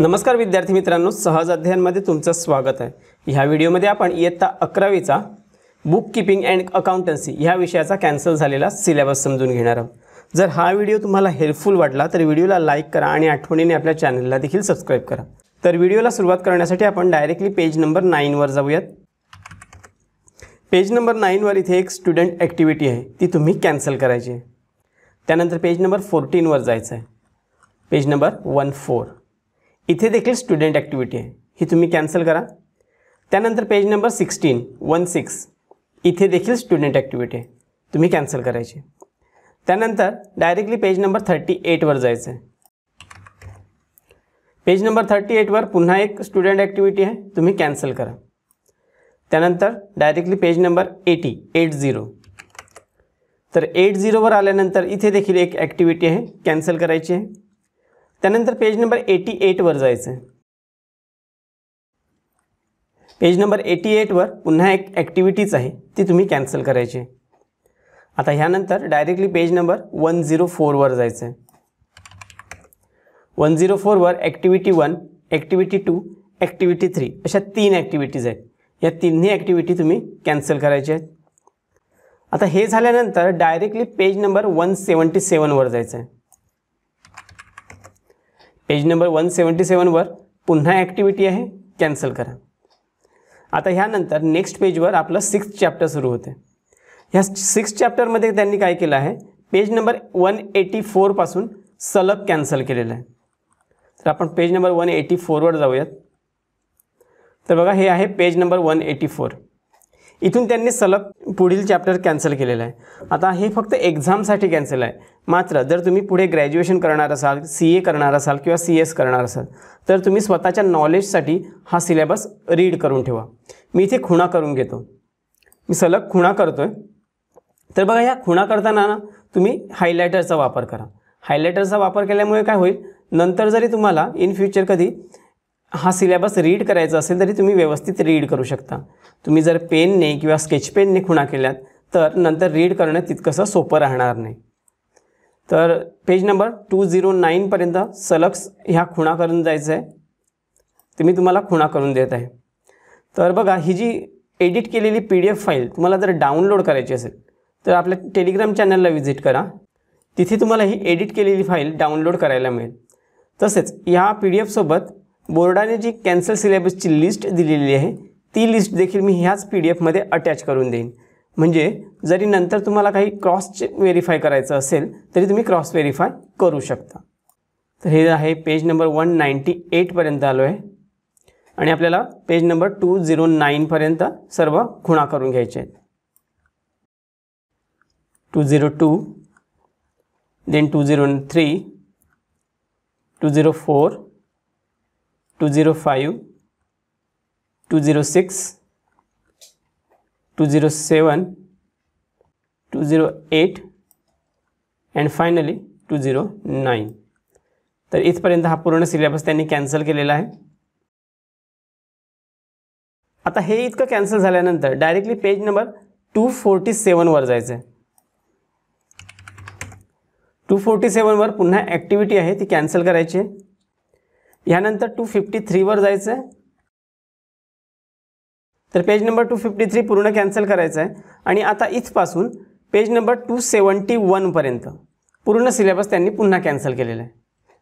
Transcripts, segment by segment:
नमस्कार विद्यार्थी मित्रांनो सहज अध्ययनमध्ये तुमचं स्वागत आहे ह्या व्हिडिओमध्ये आपण इयत्ता अकरावीचा बुक किपिंग अँड अकाउंटन्सी ह्या विषयाचा कॅन्सल झालेला सिलेबस समजून घेणार आहोत जर हा व्हिडिओ तुम्हाला हेल्पफुल वाटला तर व्हिडिओला लाईक करा आणि आठवणीने आपल्या चॅनलला देखील सबस्क्राईब करा तर व्हिडिओला सुरुवात करण्यासाठी आपण डायरेक्टली पेज नंबर नाईनवर जाऊयात पेज नंबर नाईनवर इथे एक स्टुडंट ॲक्टिव्हिटी आहे ती तुम्ही कॅन्सल करायची आहे त्यानंतर पेज नंबर फोर्टीनवर जायचं आहे पेज नंबर वन फोर इथे देखील स्टुडंट ॲक्टिव्हिटी आहे ही तुम्ही कॅन्सल करा त्यानंतर page number sixteen one six इथे देखील स्टुडंट ॲक्टिव्हिटी आहे तुम्ही कॅन्सल करायची त्यानंतर डायरेक्टली पेज नंबर थर्टी एटवर जायचं आहे पेज नंबर थर्टी एटवर पुन्हा एक स्टुडंट ॲक्टिव्हिटी आहे तुम्ही कॅन्सल करा त्यानंतर directly page number eighty eight zero तर एट झिरोवर आल्यानंतर इथे देखील एक ॲक्टिव्हिटी आहे कॅन्सल करायची आहे त्यानंतर पेज नंबर एटी एटवर जायचं आहे पेज नंबर एटी एटवर पुन्हा एक ॲक्टिव्हिटीच आहे ती तुम्ही कॅन्सल करायची आहे आता ह्यानंतर directly page number one zero फोरवर जायचं आहे वन झिरो फोरवर activity one activity two activity three अशा तीन ॲक्टिव्हिटीज आहेत या तिन्ही ॲक्टिव्हिटी तुम्ही कॅन्सल करायच्या आहेत आता हे झाल्यानंतर directly page number one seventy सेवनवर जायचं आहे पेज नंबर वन सेवन्टी सेवनवर पुन्हा ॲक्टिव्हिटी आहे कॅन्सल करा आता ह्यानंतर नेक्स्ट पेजवर आपलं सिक्स चॅप्टर सुरू होते ह्या सिक्स चॅप्टरमध्ये त्यांनी काय केलं आहे पेज नंबर वन एटी फोरपासून सलग कॅन्सल केलेलं आहे तर आपण पेज नंबर वन एटी फोरवर जाऊयात तर बघा हे आहे page number one eighty four इथून त्यांनी सलग पुढील चॅप्टर कॅन्सल केलेलं आहे आता हे फक्त एक्झामसाठी कॅन्सल आहे मात्र जर तुम्ही पुढे ग्रॅज्युएशन करणार असाल सी ए करणार असाल किंवा सी एस करणार असाल तर तुम्ही स्वतःच्या नॉलेजसाठी हा सिलेबस रीड करून ठेवा मी इथे खुणा करून घेतो मी सलग खुणा करतो आहे तर बघा ह्या खुणा करताना ना तुम्ही हायलायटरचा वापर करा हायलायटरचा वापर केल्यामुळे काय होईल नंतर जरी तुम्हाला इन फ्युचर कधी हा सिलेबस रीड करायचा असेल तरी तुम्ही व्यवस्थित रीड करू शकता तुम्ही जर पेनने किंवा स्केच पेनने खुणा केल्यात तर नंतर रीड करणं तितकंसं सोपं राहणार नाही तर page number two zero oh नाईनपर्यंत सलग ह्या खुणा करून जायचं आहे मी तुम्हाला खुणा करून देत आहे तर बघा ही जी एडिट केलेली पी डी एफ फाईल तुम्हाला जर डाउनलोड करायची असेल तर आपल्या टेलिग्राम चॅनलला व्हिजिट करा तिथे तुम्हाला ही एडिट केलेली फाईल डाउनलोड करायला मिळेल तसेच या पी डी एफसोबत बोर्डाने जी कॅन्सल सिलेबसची लिस्ट दिलेली आहे ती लिस्ट देखील मी ह्याच पी डी एफमध्ये अटॅच करून देईन म्हणजे जरी नंतर तुम्हाला काही क्रॉस व्हेरीफाय करायचं असेल तरी तुम्ही क्रॉस व्हेरीफाय करू शकता तर हे आहे पेज नंबर वन नाईंटी एटपर्यंत आलो आहे आणि आपल्याला पेज नंबर टू झिरो नाईनपर्यंत सर्व खुणा करून घ्यायचे आहेत two zero two then two zero three two zero four two two two zero zero zero five six seven two zero eight and finally two zero nine तर इथपर्यंत हा पूर्ण सिलेबस त्यांनी कॅन्सल केलेला आहे आता हे इतकं कॅन्सल झाल्यानंतर directly page number two forty सेवनवर जायचं आहे टू फोर्टी सेवनवर पुन्हा ॲक्टिव्हिटी आहे ती कॅन्सल करायची आहे यानंतर टू फिफ्टी थ्रीवर जायचं आहे तर page number two fifty three पूर्ण कॅन्सल करायचं आहे आणि आता इथपासून पेज नंबर टू सेवन्टी वनपर्यंत पूर्ण सिलेबस त्यांनी पुन्हा कॅन्सल केलेला आहे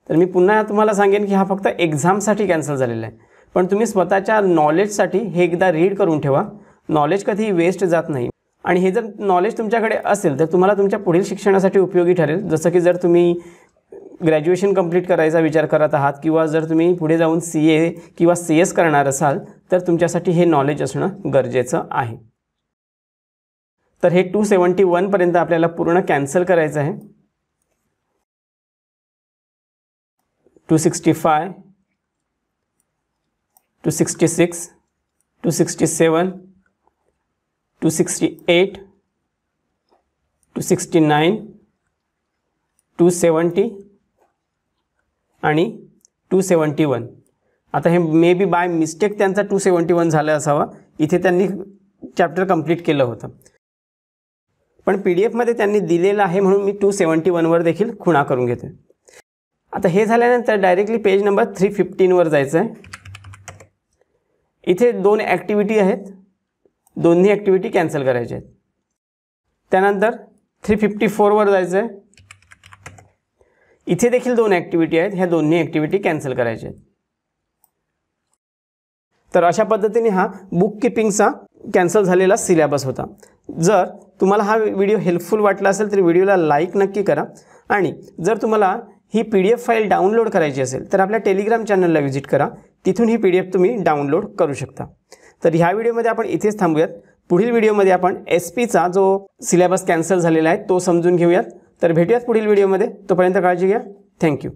तर मी पुन्हा तुम्हाला सांगेन की हा फक्त एक्झामसाठी कॅन्सल झालेला आहे पण तुम्ही स्वतःच्या नॉलेजसाठी हे एकदा रीड करून ठेवा नॉलेज कधी वेस्ट जात नाही आणि हे जर नॉलेज तुमच्याकडे असेल तर तुम्हाला तुमच्या पुढील शिक्षणासाठी उपयोगी ठरेल जसं की जर तुम्ही ग्रॅज्युएशन कंप्लीट करायचा विचार करत आहात किंवा जर तुम्ही पुढे जाऊन सी ए किंवा सी एस करणार असाल तर तुमच्यासाठी हे नॉलेज असणं गरजेचं आहे तर हे टू सेवन्टी वनपर्यंत आपल्याला पूर्ण कॅन्सल करायचं आहे two sixty five two sixty six two sixty seven two sixty eight two sixty nine two seventy आणि टू सेवन्टी वन आता हे मे बी बाय मिस्टेक त्यांचा टू सेवन्टी वन झाला असावा इथे त्यांनी चॅप्टर कंप्लीट केलं होतं पण पी डी एफमध्ये त्यांनी दिलेलं आहे म्हणून मी टू सेवन्टी वनवर देखील खुणा करून घेते आता हे झाल्यानंतर डायरेक्टली पेज नंबर थ्री फिफ्टीनवर जायचं आहे इथे दोन ॲक्टिव्हिटी आहेत दोन्ही ॲक्टिव्हिटी कॅन्सल करायच्या आहेत त्यानंतर थ्री फिफ्टी फोरवर जायचं आहे इथे देखील दोन ॲक्टिव्हिटी आहेत ह्या दोन्ही ॲक्टिव्हिटी कॅन्सल करायच्या आहेत तर अशा पद्धतीने हा बुक किपिंगचा कॅन्सल झालेला सिलेबस होता जर तुम्हाला हा व्हिडिओ हेल्पफुल वाटला असेल तर व्हिडिओला लाईक नक्की करा आणि जर तुम्हाला ही P D F file download करायची असेल तर आपल्या टेलिग्राम चॅनलला व्हिजिट करा तिथून ही पी डी एफ तुम्ही डाउनलोड करू शकता तर ह्या व्हिडिओमध्ये आपण इथेच थांबूयात पुढील व्हिडिओमध्ये आपण एस पीचा जो सिलेबस कॅन्सल झालेला आहे तो समजून घेऊयात तर भेटूयात पुढील व्हिडिओमध्ये तोपर्यंत काळजी घ्या थँक्यू